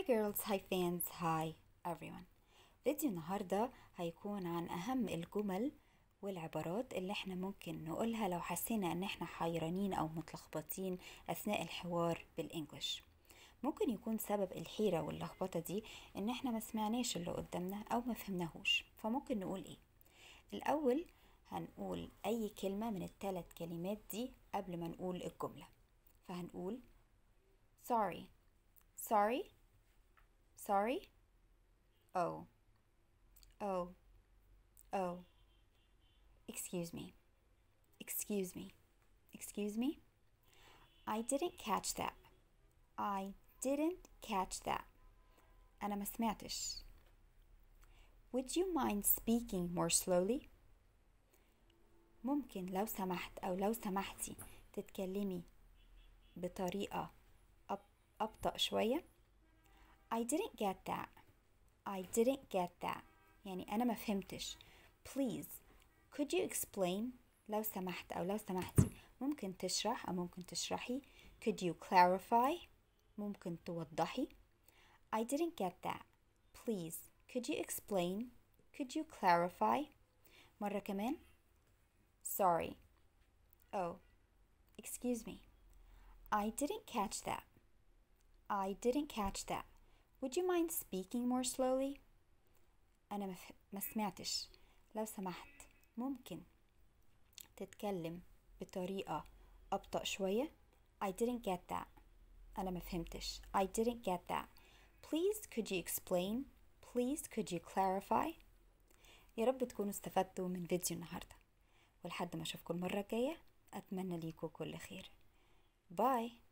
هاي جيرلز هاي فانز هاي everyone فيديو النهاردة هيكون عن أهم الجمل والعبارات اللي احنا ممكن نقولها لو حسينا ان احنا حيرانين او متلخبطين اثناء الحوار بالانجلش ممكن يكون سبب الحيرة واللخبطة دي ان احنا ما سمعناش اللي قدامنا او ما فهمناهوش فممكن نقول ايه الاول هنقول اي كلمة من الثلاث كلمات دي قبل ما نقول الجملة فهنقول sorry sorry Sorry? Oh. Oh. Oh. Excuse me. Excuse me. Excuse me? I didn't catch that. I didn't catch that. And I'm a سمعتش. Would you mind speaking more slowly? ممكن لو سمحت أو لو سمحتي تتكلمي بطريقة أبطأ شوية؟ I didn't get that I didn't get that يعني أنا ما فهمتش please could you explain لو سمحت أو لو سمحتي ممكن تشرح أو ممكن تشرحي could you clarify ممكن توضحي I didn't get that please could you explain could you clarify مرة كمان sorry oh excuse me I didn't catch that I didn't catch that Would you mind speaking more slowly? أنا مف... ما سمعتش لو سمحت ممكن تتكلم بطريقة أبطأ شوية I didn't get that أنا ما فهمتش I didn't get that Please could you explain Please could you clarify يا رب تكونوا استفدتوا من فيديو النهاردة ولحد ما أشوفكم المرة الجاية أتمنى ليكوا كل خير Bye